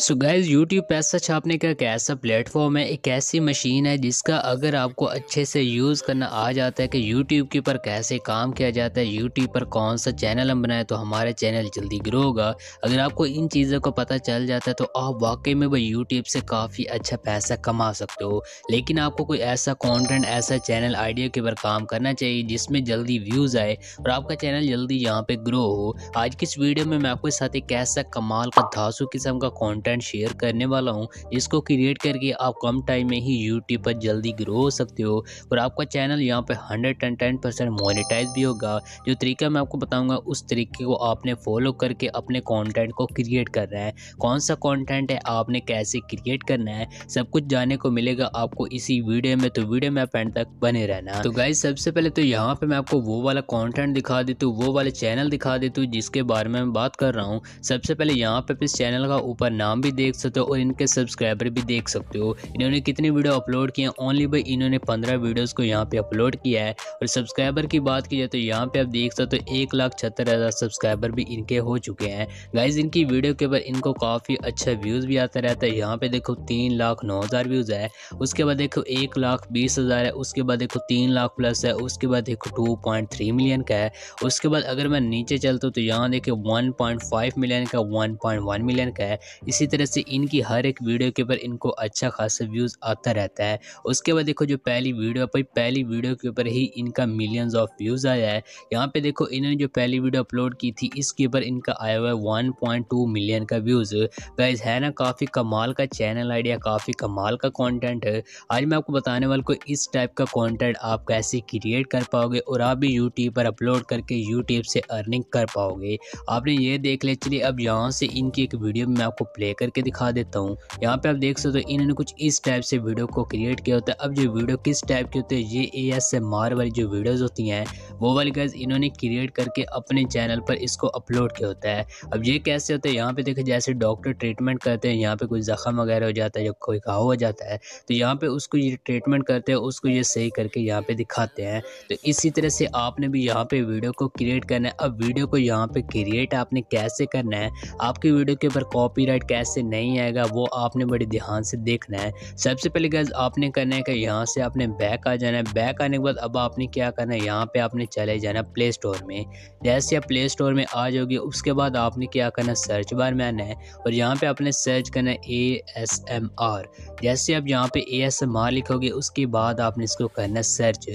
so guys YouTube पैसा छापने का एक ऐसा प्लेटफॉर्म है एक ऐसी मशीन है जिसका अगर आपको अच्छे से यूज़ करना आ जाता है कि यूट्यूब के ऊपर कैसे काम किया जाता है यूट्यूब पर कौन सा चैनल हम बनाए तो हमारे चैनल जल्दी ग्रो होगा अगर आपको इन चीज़ों का पता चल जाता है तो आप वाकई में वो यूट्यूब से काफ़ी अच्छा पैसा कमा सकते हो लेकिन आपको कोई ऐसा कॉन्टेंट ऐसा चैनल आइडिया के ऊपर काम करना चाहिए जिसमें जल्दी व्यूज़ आए और आपका चैनल जल्दी यहाँ पर ग्रो हो आज की इस वीडियो में मैं आपके साथ एक ऐसा कमाल का धासु किस्म का कॉन्ट कंटेंट शेयर करने वाला हूँ जिसको क्रिएट करके आप कम टाइम में ही यूट्यूब पर जल्दी ग्रो हो सकते हो और आपका चैनल यहाँ पर hundred and ten percent monetise भी होगा जो तरीका मैं आपको बताऊँगा उस तरीके को आपने फॉलो करके अपने कॉन्टेंट को क्रिएट करना है कौन सा कॉन्टेंट है आपने कैसे क्रिएट करना है सब कुछ जानने को मिलेगा आपको इसी वीडियो में तो वीडियो में आप एंड तक बने रहना तो गाइज सबसे पहले तो यहाँ पे मैं आपको वो वाला कंटेंट दिखा देती हूँ वो वाले चैनल दिखा देती हूँ जिसके बारे में मैं बात कर रहा हूँ सबसे पहले यहाँ पे इस चैनल का ऊपर नाम भी देख सकते हो और इनके सब्सक्राइबर भी देख सकते हो इन्होंने कितनी वीडियो अपलोड किए हैं ओनली भाई इन्होंने पंद्रह वीडियोस को यहाँ पे अपलोड किया है और सब्सक्राइबर की बात की जाए तो यहाँ पे आप देख सकते हो एक लाख छहत्तर हज़ार सब्सक्राइबर भी इनके हो चुके हैं गाइज इनकी वीडियो के बाद इनको काफ़ी अच्छा व्यूज़ भी आता रहता है यहाँ पे देखो तीन लाख नौ हज़ार व्यूज़ है उसके बाद देखो एक लाख बीस हज़ार है उसके बाद देखो तीन लाख प्लस है उसके बाद देखो टू पॉइंट थ्री मिलियन का है उसके बाद अगर मैं नीचे चलता हूँ तो यहाँ देखो वन पॉइंट फाइव मिलियन का वन पॉइंट वन मिलियन का है इसी तरह से इनकी हर एक वीडियो के ऊपर इनको अच्छा खासा व्यूज़ आता रहता है उसके बाद देखो जो पहली वीडियो पर पहली वीडियो के ऊपर ही इनका मिलियंस ऑफ व्यूज़ आया है यहाँ पे देखो इन्होंने जो पहली वीडियो अपलोड की थी इसके ऊपर इनका आया हुआ है वन पॉइंट टू मिलियन का व्यूज़ गाइज है ना काफ़ी कमाल का चैनल आइडिया काफ़ी कमाल का कॉन्टेंट है आज मैं आपको बताने वाला को इस टाइप का कॉन्टेंट आप कैसे क्रिएट कर पाओगे और आप भी यूट्यूब पर अपलोड करके यूट्यूब से अर्निंग कर पाओगे आपने ये देख लिया चलिए अब यहाँ से इनकी एक वीडियो में आपको प्ले प्ले करके दिखा देता हूँ यहाँ पे आप देख सकते हो इन्होंने कुछ इस टाइप से वीडियो को क्रिएट किया होता है अब जो वीडियो किस टाइप की होते हैं ये ए एस एम आर वाली जो वीडियोज़ होती हैं वो वाली गैस इन्होंने क्रिएट करके अपने चैनल पर इसको अपलोड किया होता है अब ये कैसे होता है यहाँ पे देखे जैसे डॉक्टर ट्रीटमेंट करते हैं यहाँ पे कोई जख्म वगैरह हो जाता है जब कोई घाव हो जाता है तो यहाँ पे उसको ये ट्रीटमेंट करते हैं उसको ये सही करके यहाँ पे दिखाते हैं तो इसी तरह से आपने भी यहाँ पे वीडियो को क्रिएट करना है अब वीडियो को यहाँ पे क्रिएट आपने कैसे करना है आपकी वीडियो के ऊपर कॉपीराइट कैसे नहीं आएगा वो आपने बड़े ध्यान से देखना है सबसे पहले गैस आपने करना है कि यहाँ से आपने बैक आ जाना है बैक आने के बाद अब आपने क्या करना है यहाँ पे आपने चले जाना प्ले स्टोर में जैसे आप प्ले स्टोर में आ जाओगे उसके बाद आपने क्या करना है सर्च बार में आना है और यहाँ पर आपने सर्च करना है ए एस एम आर जैसे आप यहाँ पर ए एस एम आर लिखोगे उसके बाद आपने इसको करना है सर्च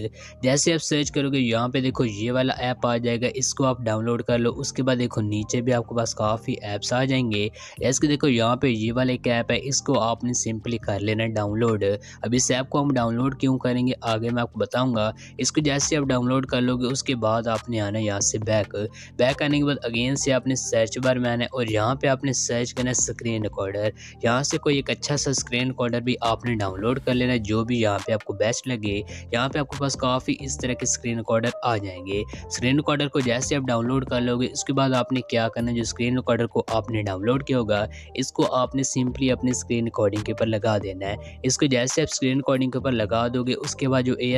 जैसे आप सर्च करोगे यहाँ पर देखो ये वाला ऐप आ जाएगा इसको आप डाउनलोड कर लो उसके बाद देखो नीचे भी आपके पास काफ़ी ऐप्स आ जाएंगे जैसे देखो दोस्तों यहाँ पे ये वाले एक ऐप है इसको आपने सिंपली कर लेना है डाउनलोड अब इस ऐप को हम डाउनलोड क्यों करेंगे आगे मैं आपको बताऊंगा इसको जैसे आप डाउनलोड कर लोगे उसके बाद आपने आना है यहाँ से बैक बैक आने के बाद अगेन से आपने सर्च बार में आना है और यहाँ पर आपने सर्च करना है स्क्रीन रिकॉर्डर यहाँ से कोई एक अच्छा सा स्क्रीन रिकॉर्डर भी आपने डाउनलोड कर लेना है जो भी यहाँ पर आपको बेस्ट लगे यहाँ पर आपके पास काफ़ी इस तरह के स्क्रीन रिकॉर्डर आ जाएंगे स्क्रीन रिकॉर्डर को जैसे आप डाउनलोड कर लोगे उसके बाद आपने क्या करना है जो स्क्रीन रिकॉर्डर को आपने डाउनलोड किया होगा इसको आपने सिंपली अपने स्क्रीन रिकॉर्डिंग के ऊपर लगा देना है इसको जैसे आप स्क्रीन रिकॉर्डिंग के ऊपर लगा दोगे उसके बाद जो ए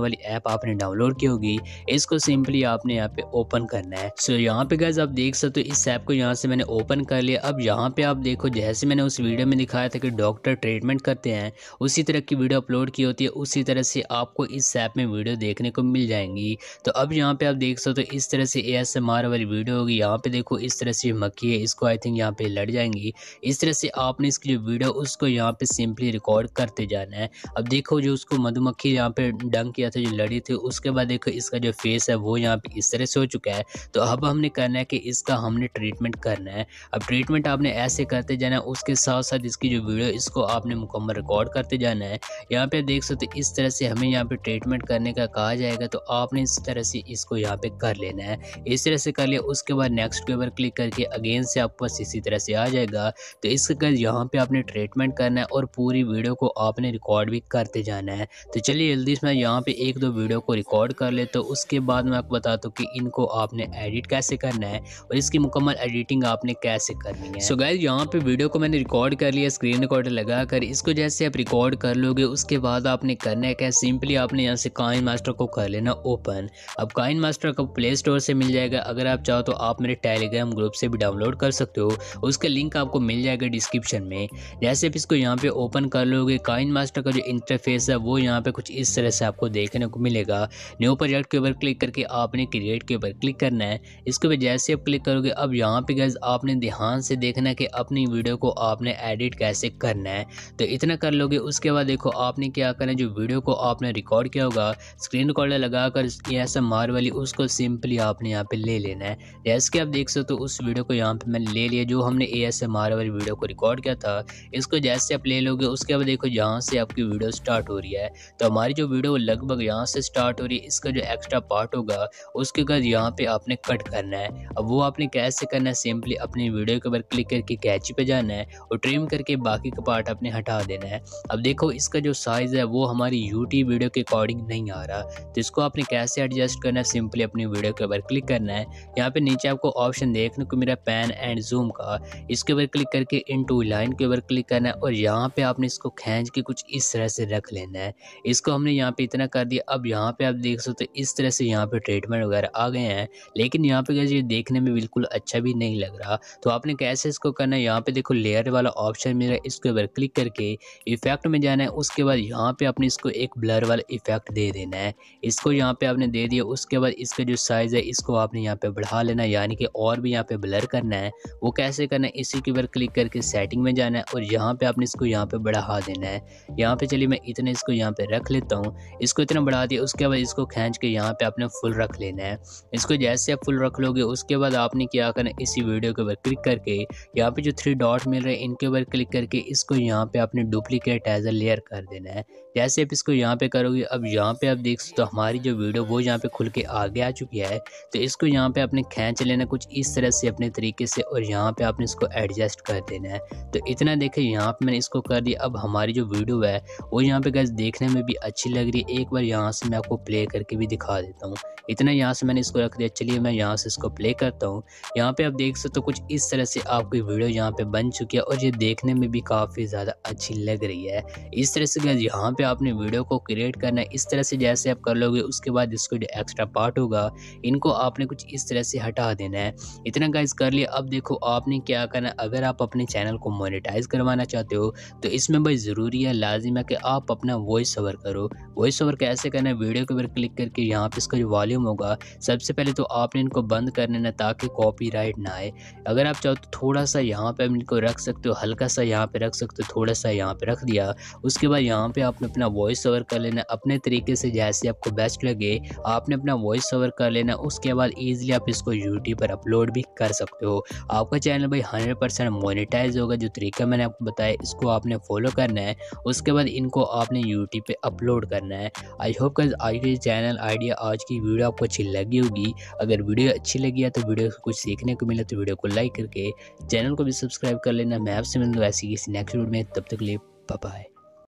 वाली ऐप आपने डाउनलोड की होगी इसको सिंपली आपने यहाँ पे ओपन करना है सो यहाँ पे गैस आप देख सकते हो इस ऐप को यहाँ से मैंने ओपन कर लिया अब यहाँ पे आप देखो जैसे मैंने उस वीडियो में दिखाया था कि डॉक्टर ट्रीटमेंट करते हैं उसी तरह की वीडियो अपलोड की होती है उसी तरह से आपको इस ऐप में वीडियो देखने को मिल जाएंगी तो अब यहाँ पे आप देख सकते हो इस तरह से ए वाली वीडियो होगी यहाँ पे देखो इस तरह से मक्खी है इसको आई थिंक यहाँ पे लड़ जाएंगी जाएगी इस तरह से आपने इसकी जो वीडियो उसको यहाँ पे सिंपली रिकॉर्ड करते जाना है अब देखो जो उसको मधुमक्खी यहाँ पे डंग किया था जो लड़ी थी उसके बाद देखो इसका जो फेस है वो यहाँ पे इस तरह से हो चुका है तो अब हमने करना है कि इसका हमने ट्रीटमेंट करना है अब ट्रीटमेंट आपने ऐसे करते जाना है उसके साथ साथ इसकी जो वीडियो इसको आपने मुकम्मल रिकॉर्ड करते जाना है यहाँ पे देख सकते इस तरह से हमें यहाँ पे ट्रीटमेंट करने का कहा जाएगा तो आपने इस तरह से इसको यहाँ पे कर लेना है इस तरह से कर लिया उसके बाद नेक्स्ट के ऊपर क्लिक करके अगेन से आपको इसी तरह से आ जाएगा जाएगा तो इसका यहाँ पे आपने ट्रीटमेंट करना है और पूरी वीडियो को आपने रिकॉर्ड भी करते जाना है तो चलिए जल्दी से मैं यहाँ पे एक दो वीडियो को रिकॉर्ड कर ले तो उसके बाद मैं आपको बता दूँ कि इनको आपने एडिट कैसे करना है और इसकी मुकम्मल एडिटिंग आपने कैसे करनी है सो so गैज यहाँ पे वीडियो को मैंने रिकॉर्ड कर लिया स्क्रीन रिकॉर्डर लगा कर इसको जैसे आप रिकॉर्ड कर लोगे उसके बाद आपने करना है क्या सिंपली आपने यहाँ से काइन मास्टर को कर लेना ओपन अब काइन मास्टर को प्ले स्टोर से मिल जाएगा अगर आप चाहो तो आप मेरे टेलीग्राम ग्रुप से भी डाउनलोड कर सकते हो उसका लिंक आप आपको मिल जाएगा डिस्क्रिप्शन में जैसे आप इसको यहाँ पे ओपन कर लोगे काइन मास्टर का जो इंटरफेस है वो यहाँ पे कुछ इस तरह से आपको देखने को मिलेगा न्यू प्रोजेक्ट के ऊपर क्लिक करके आपने क्रिएट के ऊपर क्लिक करना है इसके ऊपर जैसे आप क्लिक करोगे अब यहाँ पे गैस आपने ध्यान से देखना कि अपनी वीडियो को आपने एडिट कैसे करना है तो इतना कर लोगे उसके बाद देखो आपने क्या करना है जो वीडियो को आपने रिकॉर्ड किया होगा स्क्रीन रिकॉर्डर लगा कर ऐसा मार वाली उसको सिंपली आपने यहाँ पे ले लेना है जैसे कि आप देख सकते हो तो उस वीडियो को यहाँ पे मैंने ले लिया जो हमने ए एस एम हमारे वाली वीडियो को रिकॉर्ड किया था इसको जैसे आप ले लोगे उसके बाद देखो यहाँ से आपकी वीडियो स्टार्ट हो रही है तो हमारी जो वीडियो लगभग यहाँ से स्टार्ट हो रही है इसका जो एक्स्ट्रा पार्ट होगा उसके बाद यहाँ पर आपने कट करना है अब वो आपने कैसे करना है सिंपली अपनी वीडियो के ऊपर क्लिक करके कैची पर जाना है और ट्रिम करके बाकी का पार्ट आपने हटा देना है अब देखो इसका जो साइज़ है वो हमारी यूट्यूब वीडियो के अकॉर्डिंग नहीं आ रहा तो इसको आपने कैसे एडजस्ट करना है सिंपली अपनी वीडियो के ऊपर क्लिक करना है यहाँ पे नीचे आपको ऑप्शन देखने को मेरा पैन एंड जूम का इसके ऊपर क्लिक करके इन टू लाइन के ऊपर क्लिक करना है और यहाँ पे आपने इसको खींच के कुछ इस तरह से रख लेना है इसको हमने यहाँ पे इतना कर दिया अब यहाँ पे आप देख सकते हो इस तरह से यहाँ पे ट्रीटमेंट वगैरह आ गए हैं लेकिन यहाँ पे ये देखने में बिल्कुल अच्छा भी नहीं लग रहा तो आपने कैसे इसको करना है यहाँ पे देखो लेयर वाला ऑप्शन मिल रहा है इसके ऊपर क्लिक करके इफेक्ट में जाना है उसके बाद यहाँ पे आपने इसको एक ब्लर वाला इफेक्ट दे देना है इसको यहाँ पे आपने दे दिया उसके बाद इसका जो साइज़ है इसको आपने यहाँ पे बढ़ा लेना है यानी कि और भी यहाँ पे ब्लर करना है वो कैसे करना है इसी के पर क्लिक करके सेटिंग में जाना है और यहाँ पे आपने इसको यहाँ पे बढ़ा देना है यहाँ पे चलिए मैं इतने इसको यहाँ पे रख लेता हूँ इसको इतना बढ़ा दिया उसके बाद इसको खींच के यहाँ पे आपने फुल रख लेना है इसको जैसे आप फुल रख लोगे उसके बाद आपने क्या करना इसी वीडियो के ऊपर क्लिक करके यहाँ पे जो थ्री डॉट मिल रहे हैं इनके ऊपर क्लिक करके इसको यहाँ पे आपने डुप्लीकेट एज अ लेयर कर देना है जैसे आप इसको यहाँ पे करोगे अब यहाँ पे आप देख सकते हो हमारी जो वीडियो वो यहाँ पे खुल के आगे आ चुकी है तो इसको यहाँ पे आपने खींच लेना कुछ इस तरह से अपने तरीके से और यहाँ पे आपने इसको एडजस्ट टेस्ट कर देना है तो इतना देखें यहाँ पे मैंने इसको कर दिया अब हमारी जो वीडियो है वो यहाँ पे गैस देखने में भी अच्छी लग रही है एक बार यहाँ से मैं आपको प्ले करके भी दिखा देता हूँ इतना यहाँ से मैंने इसको रख दिया चलिए मैं यहाँ से इसको प्ले करता हूँ यहाँ पे आप देख सकते हो तो कुछ इस तरह से आपकी वीडियो यहाँ पे बन चुकी है और ये देखने में भी काफ़ी ज़्यादा अच्छी लग रही है इस तरह से गैस यहाँ पे आपने वीडियो को क्रिएट करना है इस तरह से जैसे आप कर लोगे उसके बाद इसको जो एक्स्ट्रा पार्ट होगा इनको आपने कुछ इस तरह से हटा देना है इतना गैस कर लिया अब देखो आपने क्या करना अगर अगर आप अपने चैनल को मोनिटाइज करवाना चाहते हो तो इसमें भाई ज़रूरी है लाजिम है कि आप अपना वॉइस ओवर करो वॉइस ओवर कैसे करना है वीडियो के ऊपर क्लिक करके यहाँ पर इसका जो वॉल्यूम होगा सबसे पहले तो आपने इनको बंद कर लेना ताकि कॉपी ना आए अगर आप चाहो तो थोड़ा सा यहाँ पर इनको रख सकते हो हल्का सा यहाँ पर रख सकते हो थोड़ा सा यहाँ पर रख दिया उसके बाद यहाँ पर आपने अपना वॉइस ओवर कर लेना अपने तरीके से जैसे आपको बेस्ट लगे आपने अपना वॉइस ओवर कर लेना उसके बाद ईजिली आप इसको यूट्यूब पर अपलोड भी कर सकते हो आपका चैनल भाई हंड्रेड परसेंट मोनिटाइज होगा जो तरीका मैंने आपको बताया इसको आपने फॉलो करना है उसके बाद इनको आपने यूट्यूब पे अपलोड करना है आई होप का आज के चैनल आइडिया आज की वीडियो आपको अच्छी लगी होगी अगर वीडियो अच्छी लगी है तो वीडियो कुछ सीखने को मिला तो वीडियो को लाइक करके चैनल को भी सब्सक्राइब कर लेना मैं आपसे मिलूँगा ऐसी किसी नेक्स्ट वीडियो में तब तक ले बाय